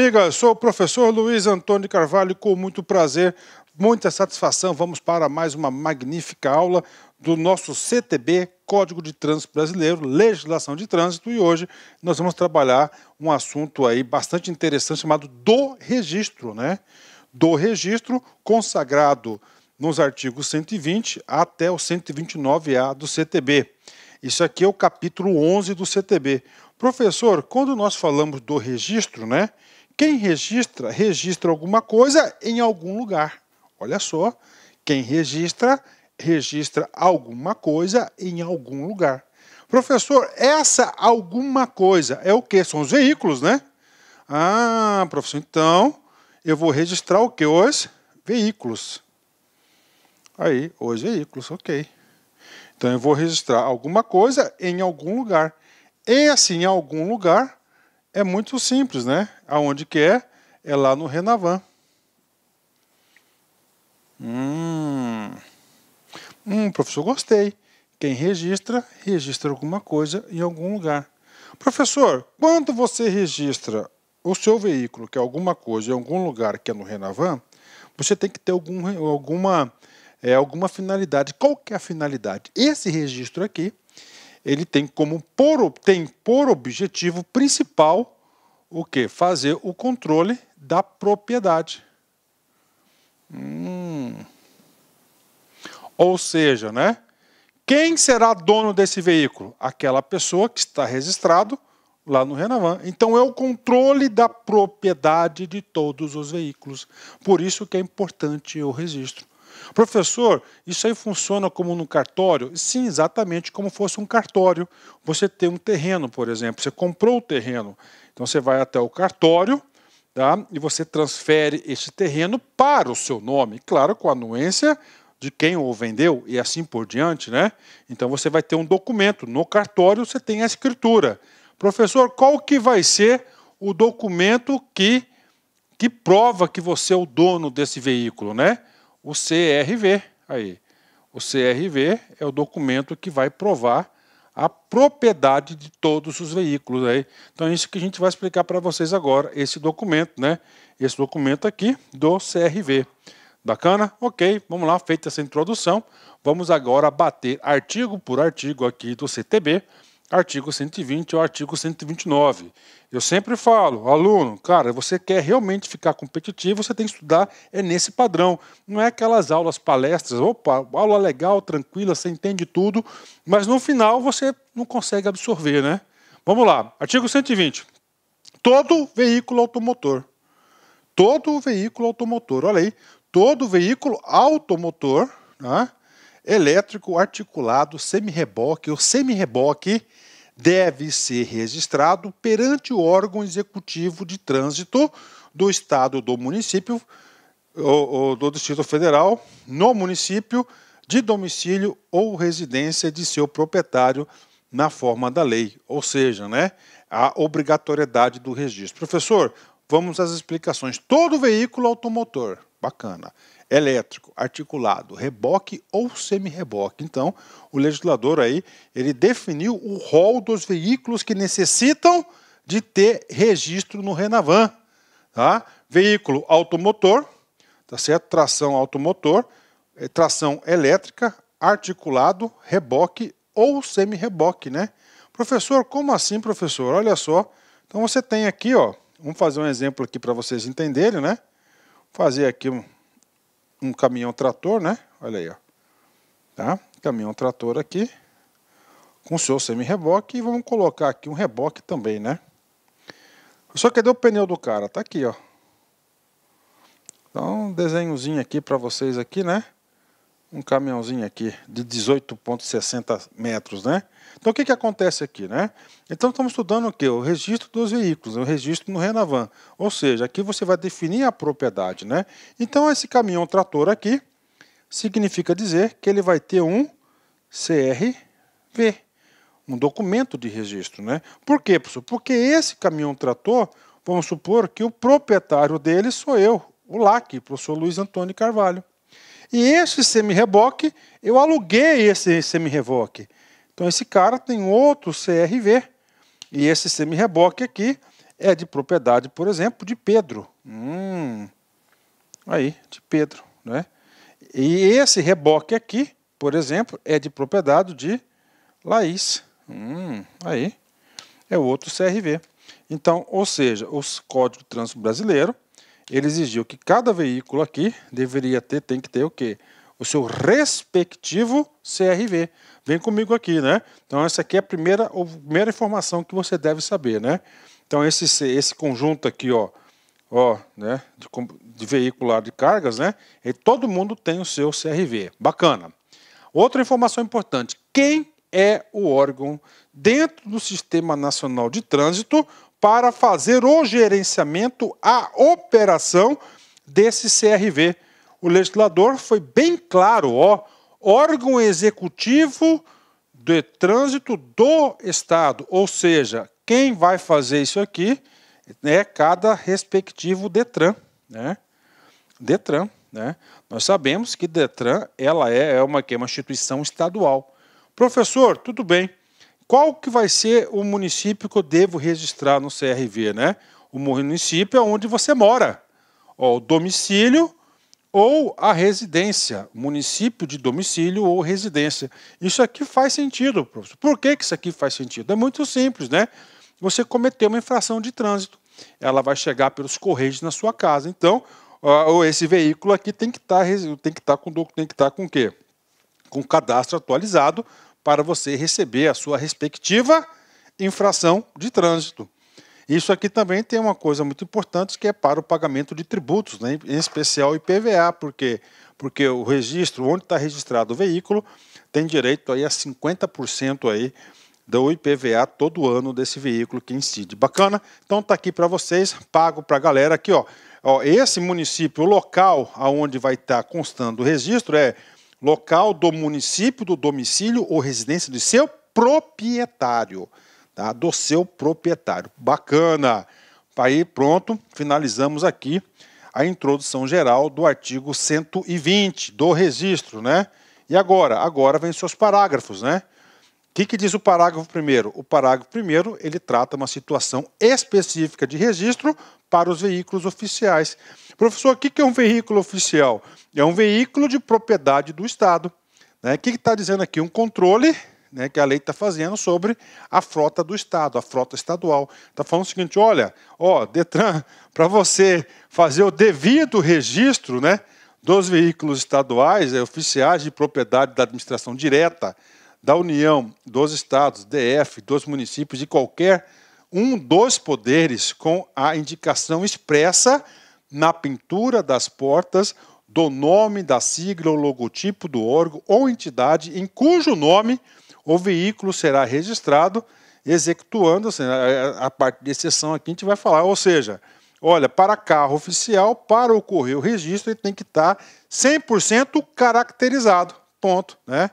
Amiga, sou o professor Luiz Antônio Carvalho, com muito prazer, muita satisfação. Vamos para mais uma magnífica aula do nosso CTB, Código de Trânsito Brasileiro, Legislação de Trânsito, e hoje nós vamos trabalhar um assunto aí bastante interessante chamado do registro, né? Do registro consagrado nos artigos 120 até o 129A do CTB. Isso aqui é o capítulo 11 do CTB. Professor, quando nós falamos do registro, né? Quem registra, registra alguma coisa em algum lugar. Olha só, quem registra, registra alguma coisa em algum lugar. Professor, essa alguma coisa é o que? São os veículos, né? Ah, professor, então eu vou registrar o que? Os veículos. Aí, os veículos, ok. Então eu vou registrar alguma coisa em algum lugar. Esse em algum lugar é muito simples, né? Aonde que é? É lá no Renavan. Hum. hum, professor, gostei. Quem registra, registra alguma coisa em algum lugar. Professor, quando você registra o seu veículo, que é alguma coisa, em algum lugar que é no Renavan, você tem que ter algum, alguma, é, alguma finalidade. Qual que é a finalidade? Esse registro aqui ele tem como por, tem por objetivo principal o que? Fazer o controle da propriedade. Hum. Ou seja, né? Quem será dono desse veículo? Aquela pessoa que está registrado lá no Renavan. Então é o controle da propriedade de todos os veículos. Por isso que é importante o registro. Professor, isso aí funciona como no cartório? Sim, exatamente como fosse um cartório. Você tem um terreno, por exemplo, você comprou o terreno. Então você vai até o cartório tá? e você transfere este terreno para o seu nome. Claro, com a anuência de quem o vendeu e assim por diante, né? Então você vai ter um documento. No cartório você tem a escritura. Professor, qual que vai ser o documento que, que prova que você é o dono desse veículo, né? o CRV aí. O CRV é o documento que vai provar a propriedade de todos os veículos aí. Então é isso que a gente vai explicar para vocês agora, esse documento, né? Esse documento aqui do CRV. Bacana? OK, vamos lá, feita essa introdução, vamos agora bater artigo por artigo aqui do CTB artigo 120 ou artigo 129. Eu sempre falo, aluno, cara, você quer realmente ficar competitivo, você tem que estudar é nesse padrão. Não é aquelas aulas, palestras, opa, aula legal, tranquila, você entende tudo, mas no final você não consegue absorver, né? Vamos lá, artigo 120. Todo veículo automotor. Todo veículo automotor, olha aí. Todo veículo automotor, né? elétrico articulado semi-reboque ou semi-reboque deve ser registrado perante o órgão executivo de trânsito do estado do município ou, ou do Distrito Federal no município de domicílio ou residência de seu proprietário na forma da lei, ou seja, né, a obrigatoriedade do registro. Professor, vamos às explicações. Todo veículo automotor, bacana, elétrico, articulado, reboque ou semi-reboque. Então, o legislador aí, ele definiu o rol dos veículos que necessitam de ter registro no Renavan. Tá? Veículo automotor, tá certo? tração automotor, eh, tração elétrica, articulado, reboque ou semi-reboque, né? Professor, como assim, professor? Olha só. Então você tem aqui, ó, vamos fazer um exemplo aqui para vocês entenderem, né? Vou fazer aqui um um caminhão trator, né? Olha aí, ó. Tá? Caminhão trator aqui com seu semi-reboque e vamos colocar aqui um reboque também, né? Só cadê o pneu do cara? Tá aqui, ó. Então, um desenhozinho aqui para vocês aqui, né? um caminhãozinho aqui de 18,60 metros, né? Então, o que, que acontece aqui, né? Então, estamos estudando o que? O registro dos veículos, né? o registro no Renavan. Ou seja, aqui você vai definir a propriedade, né? Então, esse caminhão trator aqui significa dizer que ele vai ter um CRV, um documento de registro, né? Por quê, professor? Porque esse caminhão trator, vamos supor que o proprietário dele sou eu, o LAC, professor Luiz Antônio Carvalho. E esse semi-reboque, eu aluguei esse semi-reboque. Então esse cara tem outro CRV. E esse semi-reboque aqui é de propriedade, por exemplo, de Pedro. Hum, aí, de Pedro. Né? E esse reboque aqui, por exemplo, é de propriedade de Laís. Hum, aí, é outro CRV. Então, ou seja, códigos Código Trânsito Brasileiro ele exigiu que cada veículo aqui deveria ter, tem que ter o quê? O seu respectivo CRV. Vem comigo aqui, né? Então essa aqui é a primeira, a primeira informação que você deve saber, né? Então esse, esse conjunto aqui, ó, ó, né, de, de veicular de cargas, né? E todo mundo tem o seu CRV. Bacana. Outra informação importante: quem é o órgão dentro do Sistema Nacional de Trânsito para fazer o gerenciamento, a operação desse CRV. O legislador foi bem claro, ó, órgão executivo de trânsito do Estado, ou seja, quem vai fazer isso aqui é cada respectivo Detran, né? Detran, né? Nós sabemos que Detran ela é, é uma, é uma instituição estadual. Professor, tudo bem. Qual que vai ser o município que eu devo registrar no CRV, né? O município é onde você mora. o domicílio ou a residência, município de domicílio ou residência. Isso aqui faz sentido, professor. Por que, que isso aqui faz sentido? É muito simples, né? Você cometeu uma infração de trânsito. Ela vai chegar pelos correios na sua casa. Então, esse veículo aqui tem que estar tá, tem que estar tá com tem que estar tá com o quê? Com cadastro atualizado para você receber a sua respectiva infração de trânsito. Isso aqui também tem uma coisa muito importante que é para o pagamento de tributos, né? em especial IPVA, porque, porque o registro, onde está registrado o veículo, tem direito aí a 50% aí do IPVA todo ano desse veículo que incide. Bacana? Então tá aqui para vocês, pago para a galera aqui, ó. ó. Esse município, o local aonde vai estar tá constando o registro é local do município, do domicílio ou residência de seu proprietário. Tá? Do seu proprietário. Bacana! Aí, pronto, finalizamos aqui a introdução geral do artigo 120 do registro, né? E agora? Agora vem seus parágrafos, né? O que, que, diz o parágrafo primeiro? O parágrafo primeiro ele trata uma situação específica de registro para os veículos oficiais. Professor, o que, que é um veículo oficial? É um veículo de propriedade do Estado. Né? O que está dizendo aqui? Um controle né, que a lei está fazendo sobre a frota do Estado, a frota estadual. Está falando o seguinte: olha, ó, Detran, para você fazer o devido registro né, dos veículos estaduais, é, oficiais de propriedade da administração direta da União, dos Estados, DF, dos municípios, e qualquer um dos poderes com a indicação expressa na pintura das portas do nome, da sigla ou logotipo do órgão ou entidade em cujo nome o veículo será registrado, executando a, a parte de exceção aqui a gente vai falar. Ou seja, olha, para carro oficial, para ocorrer o registro, ele tem que estar 100% caracterizado. Ponto. Né?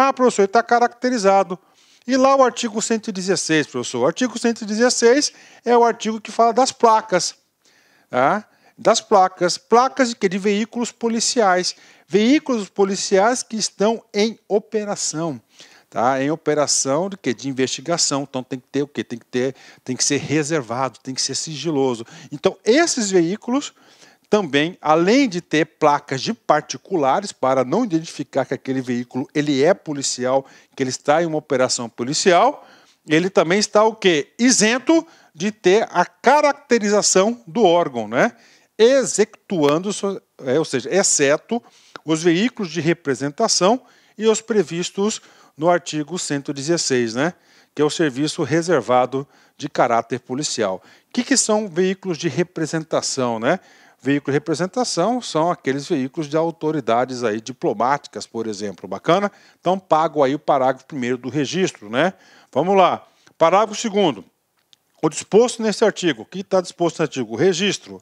Ah, professor, está caracterizado. E lá o artigo 116, professor. O artigo 116 é o artigo que fala das placas. Tá? Das placas. Placas de quê? De veículos policiais. Veículos policiais que estão em operação. Tá? Em operação de quê? De investigação. Então tem que ter o quê? Tem que ter, tem que ser reservado, tem que ser sigiloso. Então esses veículos também, além de ter placas de particulares para não identificar que aquele veículo ele é policial, que ele está em uma operação policial, ele também está o quê? Isento de ter a caracterização do órgão, né? executando é, ou seja, exceto os veículos de representação e os previstos no artigo 116, né? que é o serviço reservado de caráter policial. O que, que são veículos de representação? Né? Veículos de representação são aqueles veículos de autoridades aí diplomáticas, por exemplo. Bacana? Então, pago aí o parágrafo primeiro do registro, né? Vamos lá. Parágrafo segundo. O disposto neste artigo, o que está disposto no artigo? registro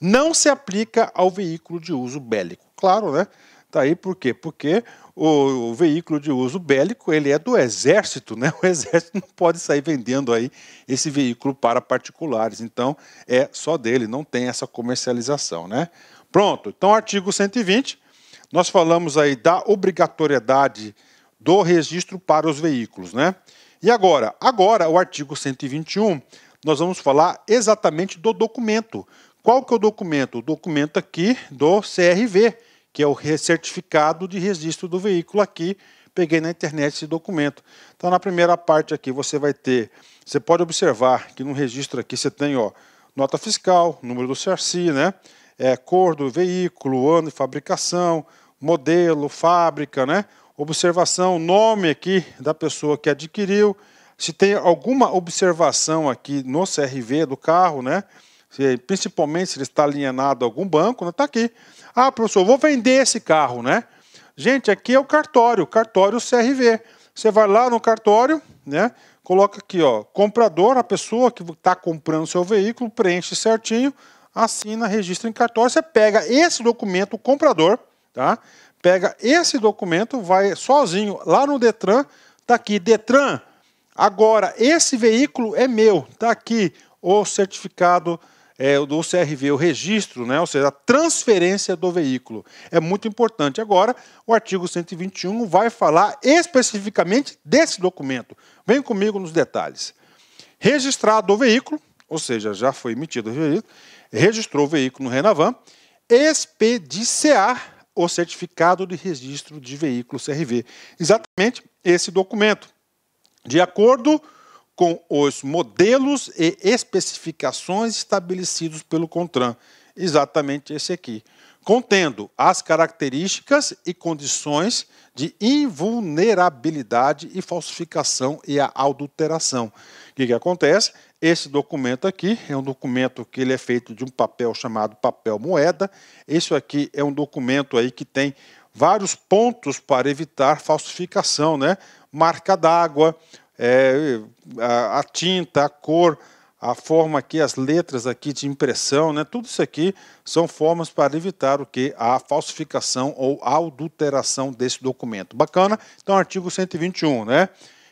não se aplica ao veículo de uso bélico. Claro, né? Está aí por quê? Porque o, o, veículo de uso bélico ele é do exército, né? O exército não pode sair vendendo aí esse veículo para particulares. Então é só dele, não tem essa comercialização, né? Pronto. Então artigo 120, nós falamos aí da obrigatoriedade do registro para os veículos, né? E agora, agora o artigo 121, nós vamos falar exatamente do documento. Qual que é o documento? O documento aqui do CRV, que é o certificado de registro do veículo aqui. Peguei na internet esse documento. Então, na primeira parte aqui, você vai ter. Você pode observar que no registro aqui você tem ó, nota fiscal, número do CRC, né? É, cor do veículo, ano de fabricação, modelo, fábrica, né? Observação, nome aqui da pessoa que adquiriu. Se tem alguma observação aqui no CRV do carro, né? Se, principalmente se ele está alienado a algum banco, está né? Tá aqui. Ah, professor, vou vender esse carro, né? Gente, aqui é o cartório, cartório CRV. Você vai lá no cartório, né? Coloca aqui, ó, comprador, a pessoa que está comprando seu veículo, preenche certinho, assina, registra em cartório. Você pega esse documento, o comprador, tá? Pega esse documento, vai sozinho lá no Detran, tá aqui, Detran. Agora, esse veículo é meu, tá aqui o certificado é, do CRV, o registro, né, ou seja, a transferência do veículo. É muito importante. Agora, o artigo 121 vai falar especificamente desse documento. Vem comigo nos detalhes. Registrado o veículo, ou seja, já foi emitido o registro, registrou o veículo no Renavan, expediciar o certificado de registro de veículo CRV. Exatamente esse documento. De acordo com com os modelos e especificações estabelecidos pelo CONTRAN, exatamente esse aqui, contendo as características e condições de invulnerabilidade e falsificação e a adulteração. O que, que acontece? Esse documento aqui é um documento que ele é feito de um papel chamado papel moeda. Isso aqui é um documento aí que tem vários pontos para evitar falsificação, né? Marca d'água, é, a, a, tinta, a cor, a forma aqui, as letras aqui de impressão, né? Tudo isso aqui são formas para evitar o que a falsificação ou adulteração desse documento. Bacana? Então, artigo 121, né?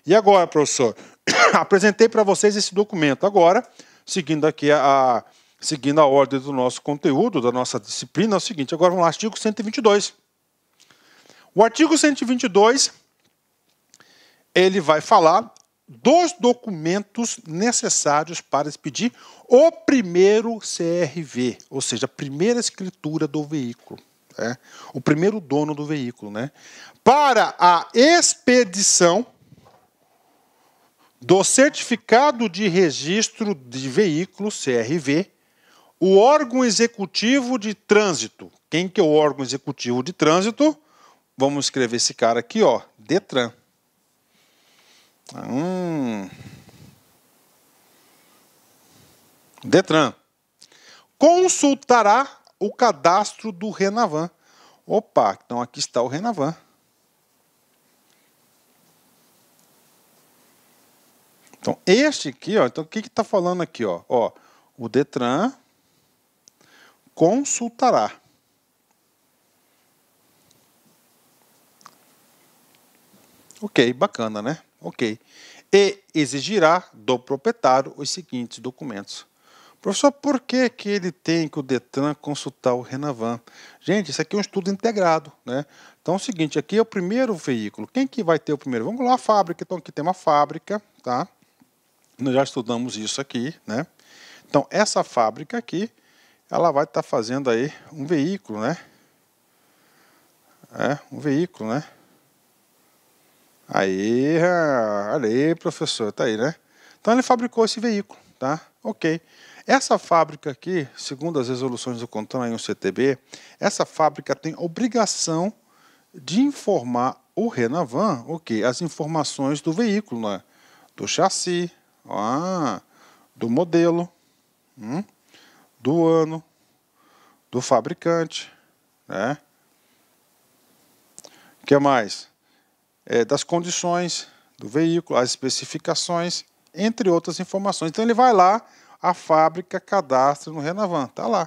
E agora, professor, apresentei para vocês esse documento. Agora, seguindo aqui a, a seguindo a ordem do nosso conteúdo, da nossa disciplina, é o seguinte. Agora vamos lá, artigo 122. O artigo 122 ele vai falar dos documentos necessários para expedir o primeiro CRV, ou seja, a primeira escritura do veículo. Né? O primeiro dono do veículo. Né? Para a expedição do certificado de registro de veículo, CRV, o órgão executivo de trânsito. Quem que é o órgão executivo de trânsito? Vamos escrever esse cara aqui, ó, Detran. Hum. Detran. Consultará o cadastro do Renavan. Opa, então aqui está o Renavan. Então, este aqui, ó, então o que está falando aqui? Ó? ó, o Detran consultará. Ok, bacana, né? Ok. E exigirá do proprietário os seguintes documentos. Professor, por que, que ele tem que o Detran consultar o Renavan? Gente, isso aqui é um estudo integrado, né? Então é o seguinte, aqui é o primeiro veículo. Quem que vai ter o primeiro? Vamos lá, a fábrica. Então aqui tem uma fábrica, tá? Nós já estudamos isso aqui, né? Então essa fábrica aqui, ela vai estar tá fazendo aí um veículo, né? É, um veículo, né? Aí, ah, olha aí, professor, tá aí, né? Então ele fabricou esse veículo, tá? Ok. Essa fábrica aqui, segundo as resoluções do Contrano e o CTB, essa fábrica tem obrigação de informar o Renavan o as informações do veículo, né? do chassi, ah, do modelo, hum, do ano, do fabricante, né? O que mais? é, das condições do veículo, as especificações, entre outras informações. Então ele vai lá, a fábrica cadastra no Renavan, está lá.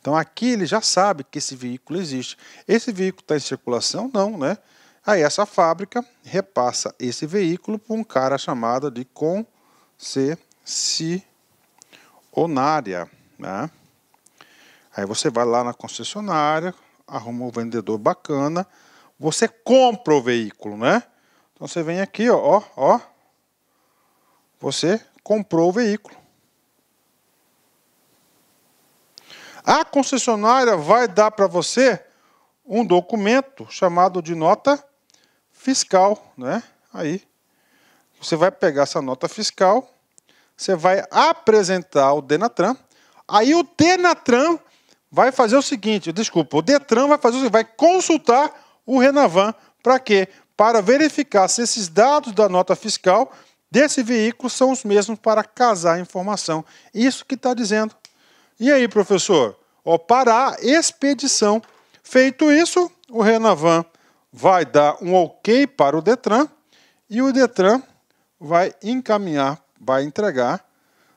Então aqui ele já sabe que esse veículo existe. Esse veículo está em circulação? Não, né? Aí essa fábrica repassa esse veículo para um cara chamado de concessionária. Né? Aí você vai lá na concessionária, arruma um vendedor bacana, você compra o veículo, né? Então você vem aqui, ó, ó, você comprou o veículo. A concessionária vai dar para você um documento chamado de nota fiscal, né? Aí você vai pegar essa nota fiscal, você vai apresentar o Denatran. Aí o Denatran vai fazer o seguinte, desculpa, o Detran vai fazer, vai consultar o Renavan para quê? Para verificar se esses dados da nota fiscal desse veículo são os mesmos para casar a informação. Isso que está dizendo. E aí, professor? Ó, para a expedição. Feito isso, o Renavan vai dar um ok para o Detran e o Detran vai encaminhar, vai entregar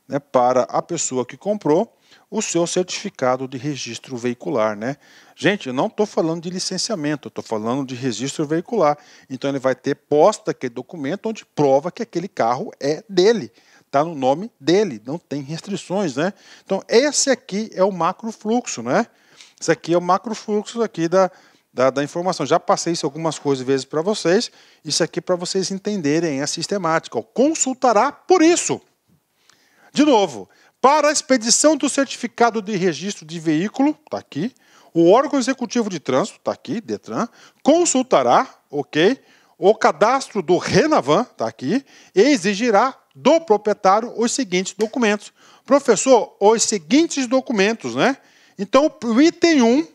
né, para a pessoa que comprou o seu certificado de registro veicular, né? Gente, eu não estou falando de licenciamento, estou falando de registro veicular. Então ele vai ter posta aquele é documento onde prova que aquele carro é dele, está no nome dele, não tem restrições, né? Então esse aqui é o macro fluxo, né? Esse aqui é o macro fluxo aqui da, da, da, informação. Já passei isso algumas coisas vezes para vocês. Isso aqui para vocês entenderem a é sistemática. Consultará por isso. De novo, para a expedição do certificado de registro de veículo, está aqui, o órgão executivo de trânsito, está aqui, Detran, consultará, ok, o cadastro do Renavan, está aqui, e exigirá do proprietário os seguintes documentos. Professor, os seguintes documentos, né? Então, o item 1,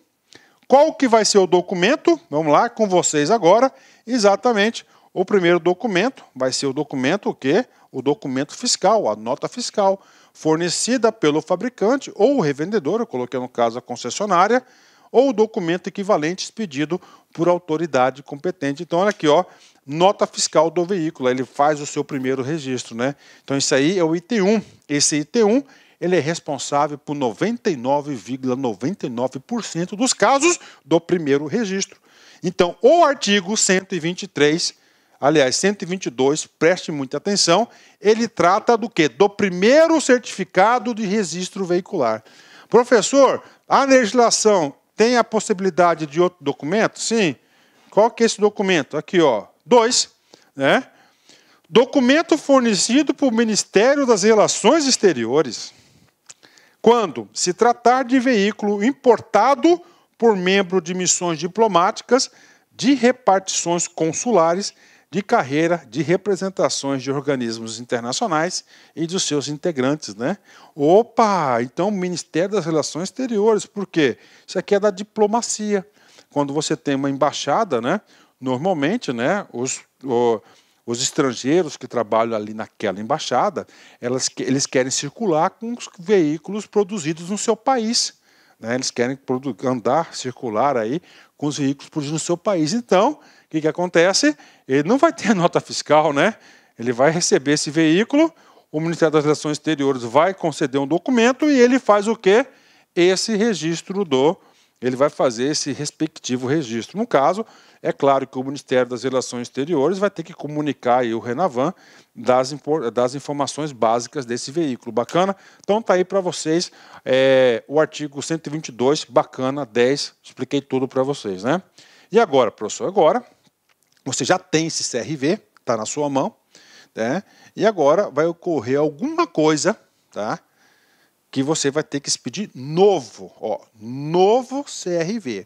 qual que vai ser o documento? Vamos lá, com vocês agora, exatamente, o primeiro documento vai ser o documento o quê? O documento fiscal, a nota fiscal fornecida pelo fabricante ou revendedor, eu coloquei no caso a concessionária, ou documento equivalente expedido por autoridade competente. Então, olha aqui, ó, nota fiscal do veículo, ele faz o seu primeiro registro, né? Então, isso aí é o IT1. Esse IT1, ele é responsável por 99,99% ,99 dos casos do primeiro registro. Então, o artigo 123 aliás, 122, preste muita atenção, ele trata do quê? Do primeiro certificado de registro veicular. Professor, a legislação tem a possibilidade de outro documento? Sim. Qual que é esse documento? Aqui, ó. Dois, né? Documento fornecido pelo Ministério das Relações Exteriores quando se tratar de veículo importado por membro de missões diplomáticas, de repartições consulares, de carreira de representações de organismos internacionais e dos seus integrantes. Né? Opa! Então, Ministério das Relações Exteriores, por quê? Isso aqui é da diplomacia. Quando você tem uma embaixada, né, normalmente né, os, o, os estrangeiros que trabalham ali naquela embaixada, elas, eles querem circular com os veículos produzidos no seu país. Né? Eles querem andar, circular aí com os veículos produzidos no seu país. Então, que, que acontece? Ele não vai ter nota fiscal, né? Ele vai receber esse veículo, o Ministério das Relações Exteriores vai conceder um documento e ele faz o quê? Esse registro do. Ele vai fazer esse respectivo registro. No caso, é claro que o Ministério das Relações Exteriores vai ter que comunicar aí o Renavan das, das informações básicas desse veículo. Bacana? Então tá aí para vocês é, o artigo 122, bacana, 10. Expliquei tudo para vocês, né? E agora, professor? Agora você já tem esse CRV, está na sua mão, né? e agora vai ocorrer alguma coisa tá? que você vai ter que pedir novo, ó, novo CRV.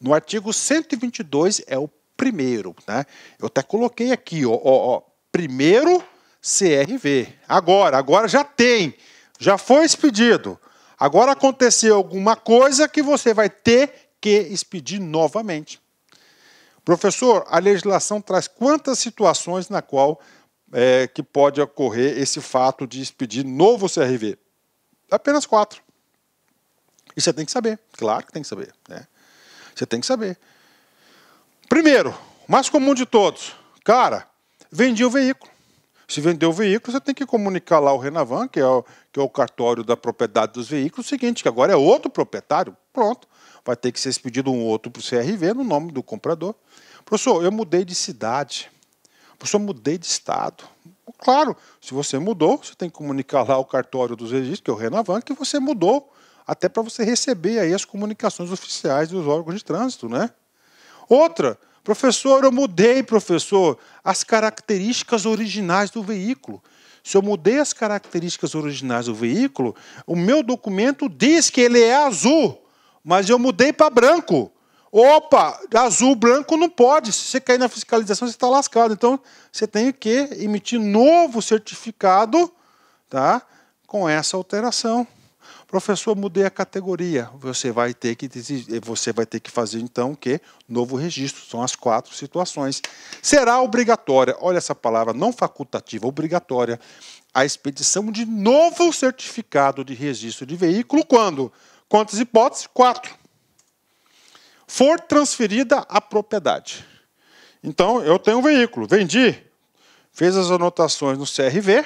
No artigo 122 é o primeiro. Né? Eu até coloquei aqui, ó, ó, ó primeiro CRV. Agora, agora já tem, já foi expedido. Agora aconteceu alguma coisa que você vai ter que expedir novamente. Professor, a legislação traz quantas situações na qual é, que pode ocorrer esse fato de expedir novo CRV? Apenas quatro. E você tem que saber, claro que tem que saber. Né? Você tem que saber. Primeiro, mais comum de todos, cara, vendi o veículo. Se vender o veículo, você tem que comunicar lá ao Renavan, que é o, que é o cartório da propriedade dos veículos, o seguinte, que agora é outro proprietário, pronto vai ter que ser expedido um outro para o CRV no nome do comprador. Professor, eu mudei de cidade. Professor, mudei de estado. Claro, se você mudou, você tem que comunicar lá o cartório dos registros, que é o Renavan, que você mudou, até para você receber aí as comunicações oficiais dos órgãos de trânsito, né? Outra, professor, eu mudei, professor, as características originais do veículo. Se eu mudei as características originais do veículo, o meu documento diz que ele é azul mas eu mudei para branco. Opa, azul, branco não pode. Se você cair na fiscalização, você está lascado. Então, você tem que emitir novo certificado tá, com essa alteração. Professor, mudei a categoria. Você vai ter que você vai ter que fazer então o que novo registro. São as quatro situações. Será obrigatória. Olha essa palavra não facultativa, obrigatória. A expedição de novo certificado de registro de veículo quando Quantas hipóteses? Quatro. For transferida a propriedade. Então, eu tenho um veículo, vendi, fez as anotações no CRV,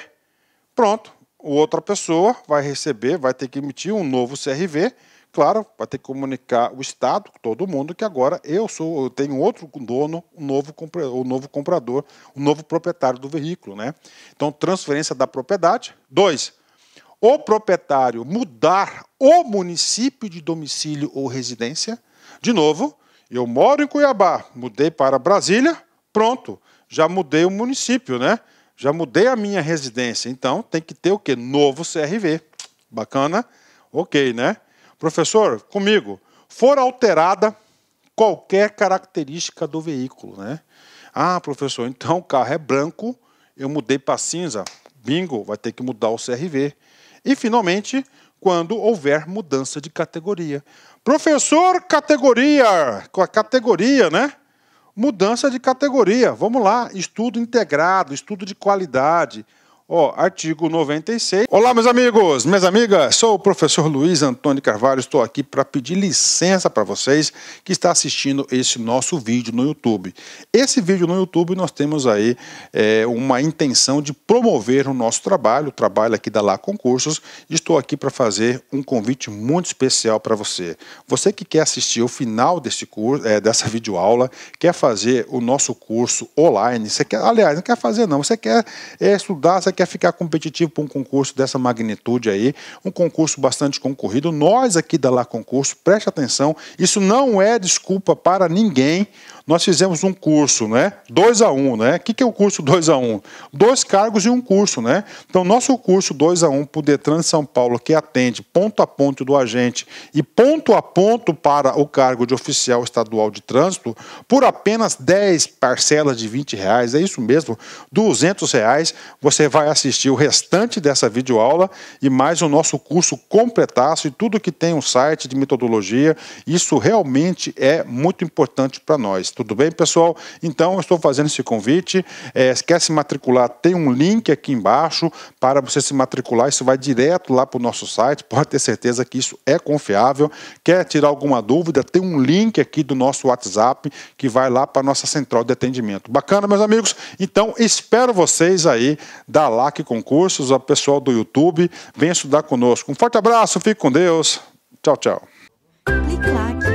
pronto. Outra pessoa vai receber, vai ter que emitir um novo CRV, claro, vai ter que comunicar o Estado, todo mundo, que agora eu sou, eu tenho outro dono, um novo, comprador, um novo comprador, um novo proprietário do veículo. Né? Então, transferência da propriedade. Dois, o proprietário mudar o município de domicílio ou residência. De novo, eu moro em Cuiabá, mudei para Brasília, pronto, já mudei o município, né? Já mudei a minha residência. Então, tem que ter o quê? Novo CRV. Bacana? Ok, né? Professor, comigo, for alterada qualquer característica do veículo, né? Ah, professor, então o carro é branco, eu mudei para cinza. Bingo, vai ter que mudar o CRV. E, finalmente, quando houver mudança de categoria. Professor, categoria! Com a categoria, né? Mudança de categoria. Vamos lá. Estudo integrado, estudo de qualidade. Ó, oh, artigo 96. Olá, meus amigos, minhas amigas, sou o professor Luiz Antônio Carvalho, estou aqui para pedir licença para vocês que está assistindo esse nosso vídeo no YouTube. Esse vídeo no YouTube nós temos aí é, uma intenção de promover o nosso trabalho, o trabalho aqui da Lá Concursos. Estou aqui para fazer um convite muito especial para você. Você que quer assistir o final desse curso, é, eh, dessa videoaula, quer fazer o nosso curso online, você quer, aliás, não quer fazer não, você quer é, estudar, você quer ficar competitivo para um concurso dessa magnitude aí, um concurso bastante concorrido. Nós aqui da Lá Concurso, preste atenção, isso não é desculpa para ninguém nós fizemos um curso, né? 2 a 1, um, né? O que, que é o curso 2 a 1? Um? Dois cargos e um curso, né? Então, nosso curso 2 a 1 um, para o Detran de São Paulo, que atende ponto a ponto do agente e ponto a ponto para o cargo de oficial estadual de trânsito, por apenas 10 parcelas de 20 reais, é isso mesmo, 200 reais, você vai assistir o restante dessa videoaula e mais o nosso curso completaço e tudo que tem um site de metodologia, isso realmente é muito importante para nós. Tudo bem, pessoal? Então, eu estou fazendo esse convite. É, quer se matricular? Tem um link aqui embaixo para você se matricular. Isso vai direto lá para o nosso site. Pode ter certeza que isso é confiável. Quer tirar alguma dúvida? Tem um link aqui do nosso WhatsApp que vai lá para a nossa central de atendimento. Bacana, meus amigos? Então, espero vocês aí da LAC Concursos, o pessoal do YouTube. Venha estudar conosco. Um forte abraço, fique com Deus. Tchau, tchau. Clique,